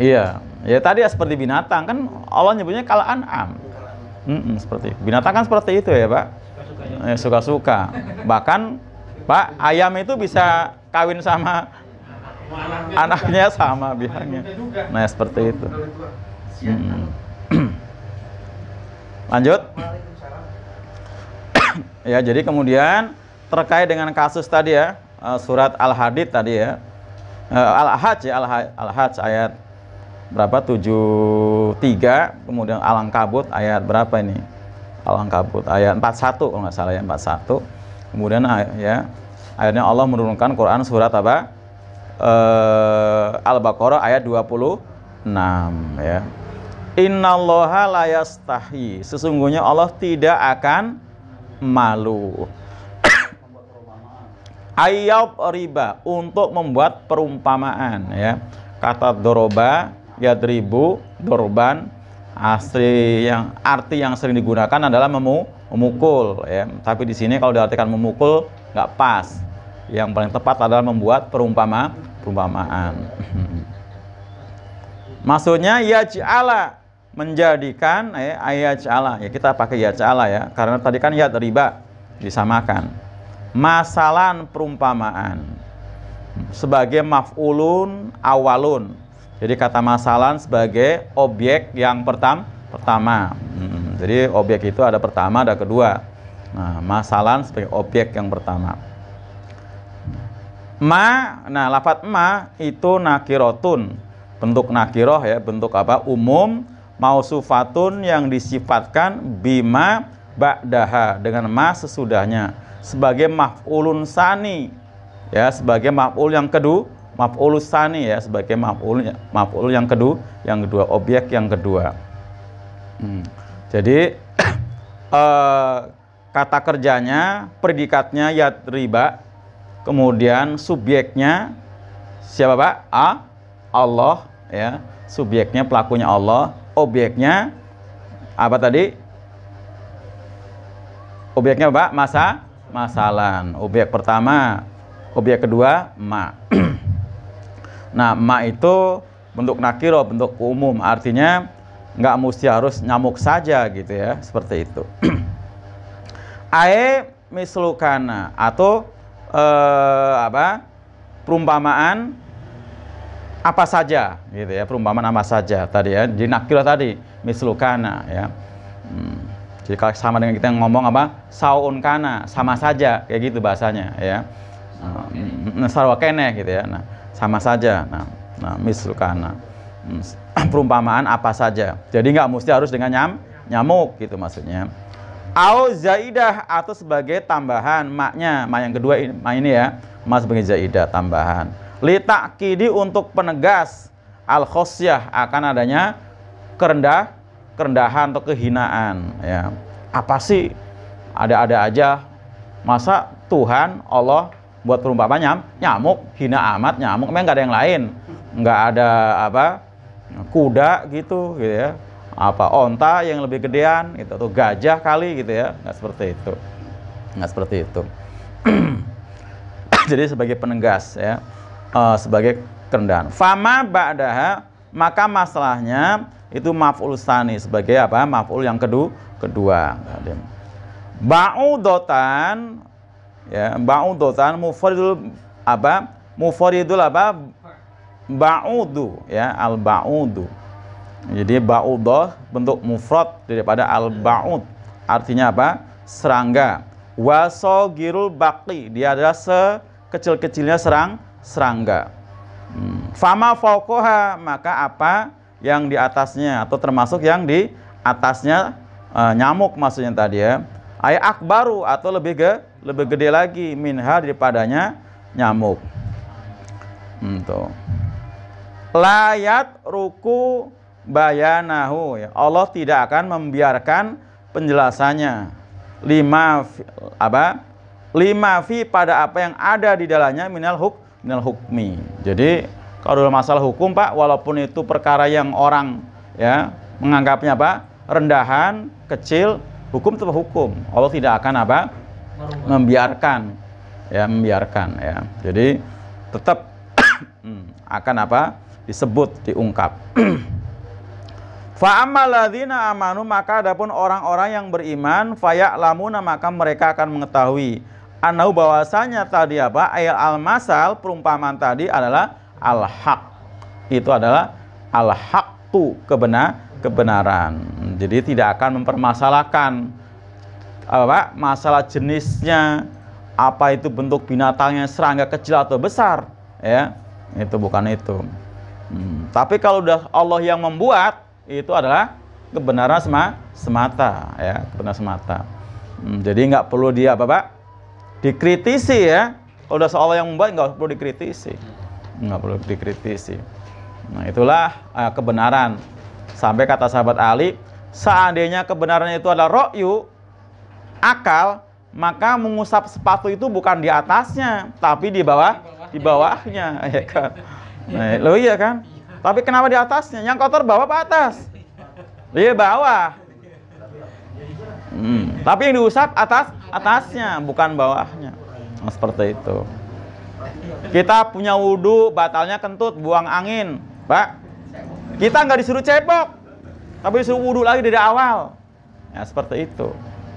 Iya, ya tadi ya seperti binatang kan Allah nyebutnya kalau an'am. Mm -mm, seperti binatang kan seperti itu ya, Pak ya, suka-suka bahkan pak ayam itu bisa kawin sama anaknya sama biangnya nah seperti itu hmm. lanjut ya jadi kemudian terkait dengan kasus tadi ya eh, surat al-hadid tadi ya eh, al-hajj ya al-hajj ayat berapa tiga kemudian al kabut ayat berapa ini Al Ankabut ayat 41 kalau nggak salah ya 41. Kemudian ya akhirnya Allah menurunkan Quran surat apa? Eh, Al-Baqarah ayat 26 ya. Innallaha la yastahi. Sesungguhnya Allah tidak akan malu. ayat riba untuk membuat perumpamaan ya. Kata doroba, yadribu, dorban, Asli yang arti yang sering digunakan adalah memu, memukul ya. Tapi di sini kalau diartikan memukul nggak pas. Yang paling tepat adalah membuat perumpama perumpamaan. Maksudnya ciala menjadikan eh, ya, ciala, Ya kita pakai ya ciala ya karena tadi kan ya riba disamakan. Masalan perumpamaan sebagai maf'ulun awalun jadi kata masalan sebagai objek yang pertam pertama. Hmm, jadi objek itu ada pertama, ada kedua. Nah, masalan sebagai objek yang pertama. Ma, nah lafat ma itu nakirotun. Bentuk nakiroh ya, bentuk apa? Umum mausufatun yang disifatkan bima ba'daha dengan ma sesudahnya sebagai maf'ulun sani ya sebagai maf'ul yang kedua Mafulusani ya sebagai maf'ul ya, maf'ul yang kedua, yang kedua objek yang kedua. Hmm. Jadi eh, kata kerjanya, predikatnya ya riba, kemudian subjeknya siapa Pak? A Allah ya. Subjeknya pelakunya Allah, objeknya apa tadi? Objeknya Pak masa masalan. Objek pertama, objek kedua ma. Nah, ma itu bentuk nakiro, bentuk umum. Artinya nggak mesti harus nyamuk saja gitu ya, seperti itu. Ae mislukana atau eh, apa? perumpamaan apa saja gitu ya, perumpamaan apa saja tadi ya. di nakiro tadi mislukana ya. Hmm. Jadi kalau sama dengan kita yang ngomong apa? Saun kana, sama saja kayak gitu bahasanya ya. Nah, Sarwakene gitu ya. Nah, sama saja. Nah, nah misalkan hmm, perumpamaan apa saja. Jadi nggak mesti harus dengan nyam, nyamuk gitu maksudnya. Au zaidah atau sebagai tambahan maknya, mak yang kedua ini, mak ini ya, mas sebagai zaidah tambahan. Litak kidi untuk penegas al khosyah akan adanya kerendah kerendahan atau kehinaan ya. Apa sih ada-ada aja masa Tuhan Allah buat nyam, nyamuk hina amat nyamuk memang nggak ada yang lain nggak ada apa kuda gitu gitu ya apa onta yang lebih gedean itu tuh gajah kali gitu ya nggak seperti itu nggak seperti itu jadi sebagai penegas ya uh, sebagai kerendahan fama ba'daha maka masalahnya itu maf'ul sani sebagai apa maf'ul yang kedua kedua ba'udotan ya ba'udotan mufradul apa mufradul apa ba'udu ya al ba'udu jadi ba'udoh bentuk mufrad daripada al ba'ud artinya apa serangga wasogirul baqi dia adalah sekecil-kecilnya serang serangga hmm. fama faukoha maka apa yang di atasnya atau termasuk yang di atasnya e, nyamuk maksudnya tadi ya ay akbaru atau lebih ke lebih gede lagi minha daripadanya nyamuk. Hmm, Layat ruku bayanahu ya, Allah tidak akan membiarkan penjelasannya. Lima apa? Lima fi pada apa yang ada di dalamnya minal huk minal hukmi. Jadi kalau dalam masalah hukum Pak, walaupun itu perkara yang orang ya menganggapnya apa? rendahan, kecil, hukum tetap hukum. Allah tidak akan apa? membiarkan ya membiarkan ya jadi tetap hmm, akan apa disebut diungkap Fa'amaladina amanu maka adapun orang-orang yang beriman faya'lamuna maka mereka akan mengetahui anau bahwasanya tadi apa ayat al-masal perumpamaan tadi adalah al-haq itu adalah al-haqqu kebenar kebenaran jadi tidak akan mempermasalahkan apa masalah jenisnya, apa itu bentuk binatangnya, serangga kecil atau besar, ya. Itu bukan itu. Hmm. Tapi kalau udah Allah yang membuat, itu adalah kebenaran sema semata, ya, kebenaran semata. Hmm, jadi nggak perlu dia apa Pak, dikritisi ya. Udah Allah yang membuat nggak perlu dikritisi, nggak perlu dikritisi. Nah itulah eh, kebenaran. Sampai kata sahabat Ali, seandainya kebenaran itu adalah rokyu, akal, maka mengusap sepatu itu bukan di atasnya, tapi di bawah, di bawahnya, ya kan? Nah, lo iya kan? Tapi kenapa di atasnya? Yang kotor bawah apa atas? Iya bawah. Hmm. Tapi yang diusap atas atasnya, bukan bawahnya. Nah, seperti itu. Kita punya wudhu, batalnya kentut, buang angin, pak. Kita nggak disuruh cepok, tapi disuruh wudhu lagi dari awal. Ya seperti itu.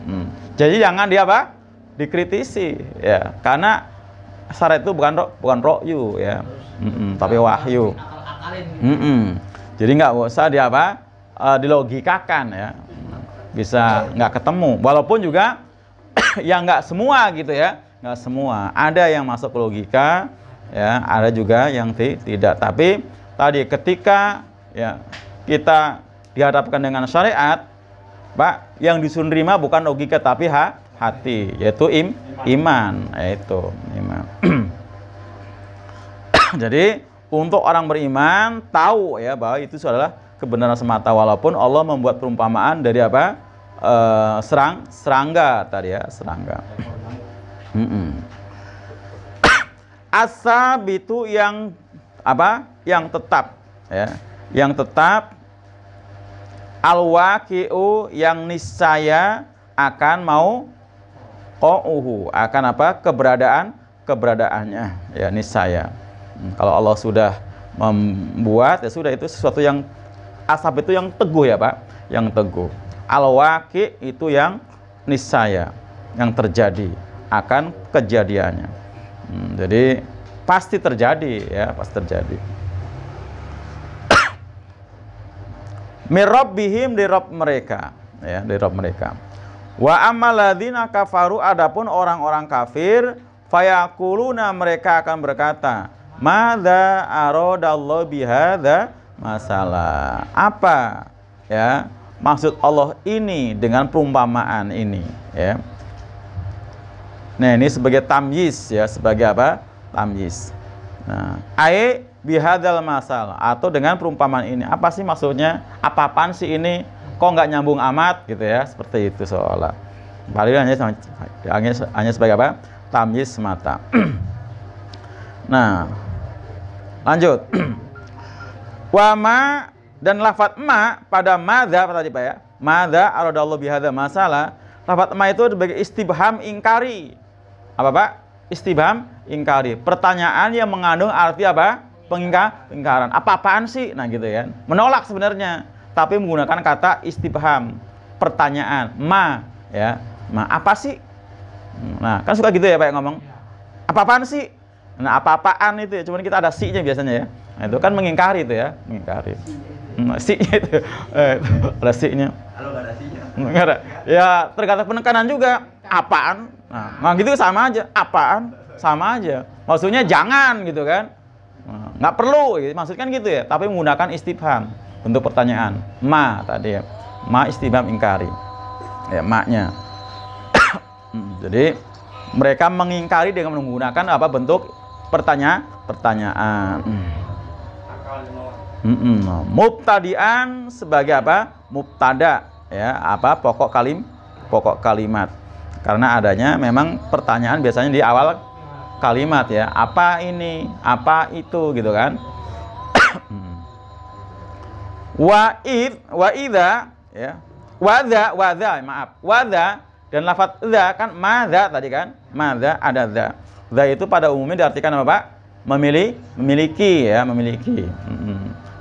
Hmm. Jadi jangan dia apa? Dikritisi ya. Karena syarat itu bukan ro, bukan rokyu ya. Mm -mm, tapi wahyu. Mm -mm. Jadi nggak usah dia apa? Uh, dilogikakan ya. Bisa nggak ketemu. Walaupun juga yang nggak semua gitu ya. Nggak semua. Ada yang masuk ke logika ya, ada juga yang tidak. Tapi tadi ketika ya kita dihadapkan dengan syariat Pak, yang disuruh nerima bukan logika tapi ha, hati, yaitu im, iman, yaitu iman. Jadi untuk orang beriman tahu ya bahwa itu adalah kebenaran semata walaupun Allah membuat perumpamaan dari apa? E, serang serangga tadi ya, serangga. Mm Asab itu yang apa? Yang tetap ya. Yang tetap al-waqi'u yang niscaya akan mau qauhu, akan apa? keberadaan keberadaannya ya niscaya. Hmm, kalau Allah sudah membuat ya sudah itu sesuatu yang asap itu yang teguh ya, Pak, yang teguh. Al-waqi itu yang niscaya, yang terjadi akan kejadiannya. Hmm, jadi pasti terjadi ya, pasti terjadi. mirabbihim di rob mereka ya di rob mereka wa amaladina kafaru adapun orang-orang kafir fayakuluna mereka akan berkata mada aradallahu bihadza masalah apa ya maksud Allah ini dengan perumpamaan ini ya nah ini sebagai tamyiz ya sebagai apa tamyiz nah ayat bihadal masal atau dengan perumpamaan ini apa sih maksudnya apa apaan sih ini kok nggak nyambung amat gitu ya seperti itu seolah paling hanya hanya, sebagai apa tamyiz mata nah lanjut wama dan lafat ma pada mada apa tadi pak ya madha aradallahu bihadha masalah lafat ma itu sebagai istibham ingkari apa pak istibham ingkari pertanyaan yang mengandung arti apa pengingkar pengingkaran. Apa-apaan sih? Nah, gitu ya. Menolak sebenarnya, tapi menggunakan kata istibham, pertanyaan. Ma, ya. Ma, apa sih? Nah, kan suka gitu ya Pak yang ngomong. Apa-apaan sih? Nah, apa-apaan itu ya. Cuman kita ada si-nya biasanya ya. Nah, itu kan mengingkari itu ya, mengingkari. Nah, hmm, si itu. Eh, itu. ada si ada si-nya. Enggak Ya, tergantung penekanan juga. Apaan? Nah, nah gitu sama aja. Apaan? Sama aja. Maksudnya jangan gitu kan. Nah, nggak perlu maksudkan gitu. maksud kan gitu ya tapi menggunakan istibham bentuk pertanyaan ma tadi ya ma istibham ingkari ya maknya hmm, jadi mereka mengingkari dengan menggunakan apa bentuk pertanya pertanyaan hmm. Hmm, mubtadian sebagai apa mubtada ya apa pokok kalim pokok kalimat karena adanya memang pertanyaan biasanya di awal kalimat ya apa ini apa itu gitu kan wa'id wa'idha ya wada wada maaf wada dan lafat za kan maza tadi kan maza ada za za itu pada umumnya diartikan apa pak memilih memiliki ya memiliki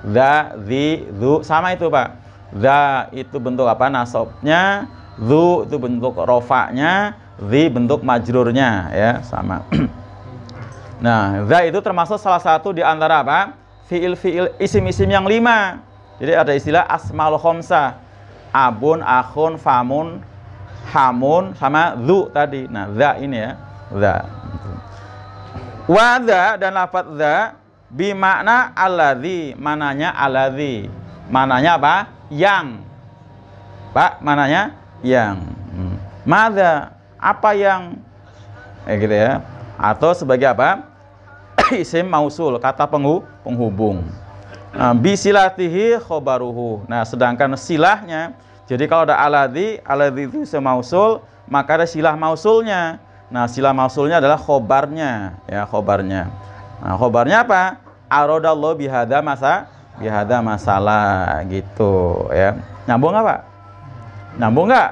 za zi zu sama itu pak za itu bentuk apa nasobnya zu itu bentuk rofaknya zi bentuk majrurnya ya sama Nah, za itu termasuk salah satu di antara apa? Fiil-fiil isim-isim yang lima. Jadi ada istilah asmal khomsa. Abun, akhun, famun, hamun, sama zu tadi. Nah, za ini ya. Za. Wada dan lafat za bimakna aladhi. Mananya aladhi. Mananya apa? Yang. Pak, mananya? Yang. Hmm. Mada. Apa yang? Ya gitu ya. Atau sebagai apa? isim mausul, kata penghu, penghubung. Nah, bisilatihi khobaruhu. Nah, sedangkan silahnya, jadi kalau ada aladhi, aladhi itu isim mausul, maka ada silah mausulnya. Nah, silah mausulnya adalah khobarnya, ya khobarnya. Nah, khobarnya apa? Arodallahu bihada masa bihada masalah gitu ya. Nyambung apa? Pak? Nyambung nggak?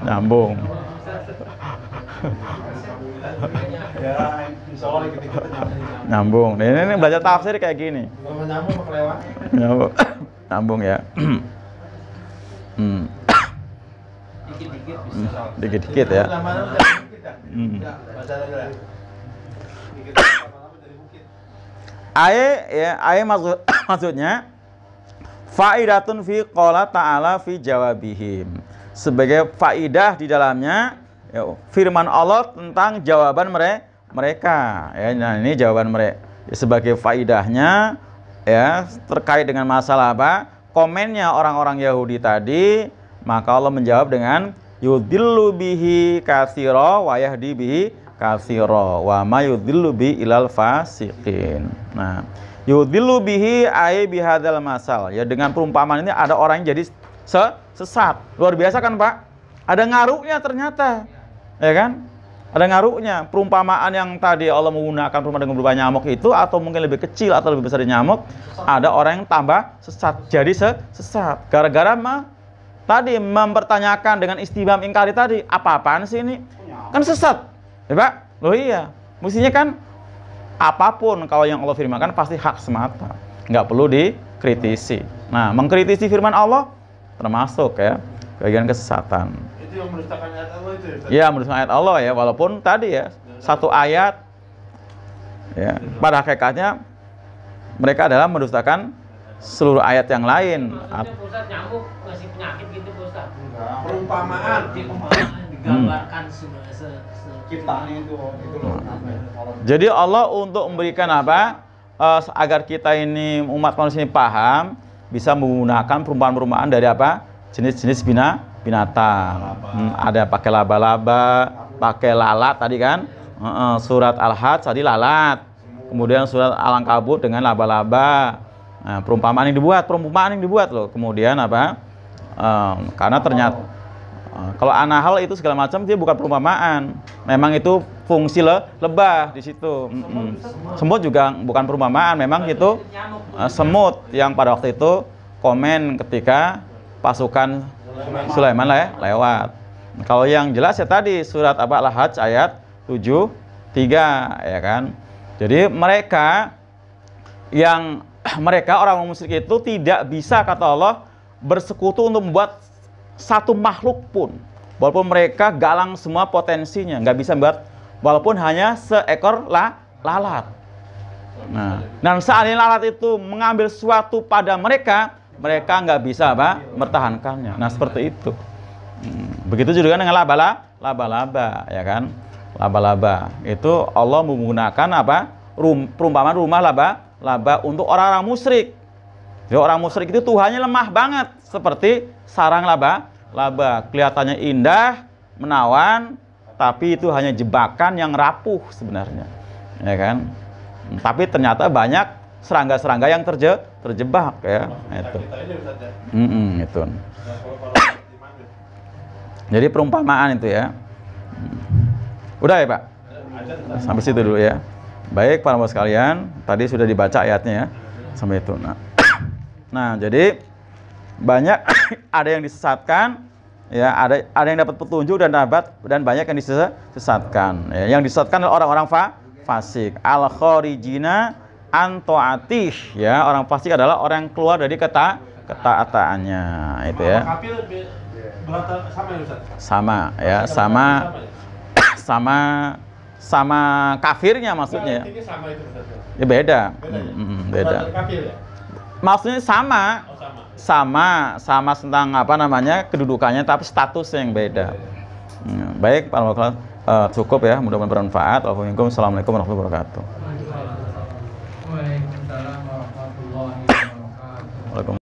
Nyambung. Nyambung. Ya, insya Allah ketika nyambung nyambung ini, ini belajar tafsir kayak gini nyambung nyambung nyambung ya hmm. dikit-dikit ya Ayat Aye ya, hmm. aye ya, maksud maksudnya faidatun fi qala ta'ala fi jawabihim. Sebagai faidah di dalamnya ya, firman Allah tentang jawaban mereka mereka. Ya, nah ini jawaban mereka. Sebagai faidahnya ya terkait dengan masalah apa? Komennya orang-orang Yahudi tadi, maka Allah menjawab dengan yudillu bihi katsira wa yahdi bihi katsira wa ma yudillu bi ilal fasiqin. Nah, yudillu bihi ai bihadal masal. Ya dengan perumpamaan ini ada orang yang jadi sesat. Luar biasa kan, Pak? Ada ngaruhnya ternyata. Ya kan? Ada ngaruhnya perumpamaan yang tadi Allah menggunakan perumpamaan dengan berubah nyamuk itu atau mungkin lebih kecil atau lebih besar dari nyamuk, ada orang yang tambah sesat. Jadi sesat gara-gara mah tadi mempertanyakan dengan istibam ingkari tadi, apa-apaan sih ini? Kan sesat. Ya, Pak? Loh iya. Mestinya kan apapun kalau yang Allah firmankan pasti hak semata. Nggak perlu dikritisi. Nah, mengkritisi firman Allah termasuk ya bagian kesesatan itu yang merusakkan ayat Allah itu ya? Iya, merusakkan ayat Allah ya, walaupun tadi ya, satu ayat ya, pada hakikatnya mereka adalah merusakkan seluruh ayat yang lain. Maksudnya Ustaz nyamuk ngasih penyakit gitu Ustaz? Nah, Enggak, perumpamaan, digambarkan hmm. se, itu oh, itu hmm. Jadi Allah untuk memberikan apa? Uh, agar kita ini umat manusia ini paham bisa menggunakan perumpamaan-perumpamaan dari apa? jenis-jenis bina binatang. Hmm, ada pakai laba-laba, pakai lalat tadi kan. Uh -uh, surat al had tadi lalat. Kemudian surat Al-Ankabut dengan laba-laba. Nah, perumpamaan yang dibuat, perumpamaan yang dibuat loh. Kemudian apa? Um, karena ternyata uh, kalau anahal itu segala macam dia bukan perumpamaan. Memang itu fungsi le, lebah di situ. Mm -mm. Semut juga bukan perumpamaan, memang itu uh, semut yang pada waktu itu komen ketika pasukan Sulaiman lah ya, lewat. Kalau yang jelas ya tadi surat apa Al-Hajj ayat 7 3 ya kan. Jadi mereka yang mereka orang musyrik itu tidak bisa kata Allah bersekutu untuk membuat satu makhluk pun. Walaupun mereka galang semua potensinya, nggak bisa buat walaupun hanya seekor la, lalat. Nah, dan saat lalat itu mengambil suatu pada mereka, mereka nggak bisa apa mempertahankannya Nah seperti itu. Hmm, begitu juga dengan laba-laba, laba-laba, ya kan? Laba-laba itu Allah menggunakan apa? Rum, perumpamaan rumah laba, laba untuk orang-orang musyrik. Jadi orang musyrik itu Tuhannya lemah banget, seperti sarang laba, laba kelihatannya indah, menawan, tapi itu hanya jebakan yang rapuh sebenarnya, ya kan? Hmm, tapi ternyata banyak serangga-serangga yang terje terjebak ya nah, itu. mm -mm, itu. Jadi perumpamaan itu ya. Udah ya Pak. Sampai situ dulu ya. Baik para bos Kalian, tadi sudah dibaca ayatnya ya. Sampai itu. Nah, nah jadi banyak ada yang disesatkan ya ada ada yang dapat petunjuk dan dapat dan banyak yang disesatkan ya. yang disesatkan adalah orang-orang fa fasik al kharijina antoatih ya orang pasti adalah orang yang keluar dari keta ketaataannya itu ya sama ya sama ya. Ya? sama sama kafirnya maksudnya ya. ya beda beda maksudnya oh, sama sama sama tentang apa namanya kedudukannya tapi statusnya yang beda iya, iya. Mm, baik Pak Wakil eh, cukup ya mudah-mudahan bermanfaat Assalamualaikum warahmatullahi wabarakatuh এবং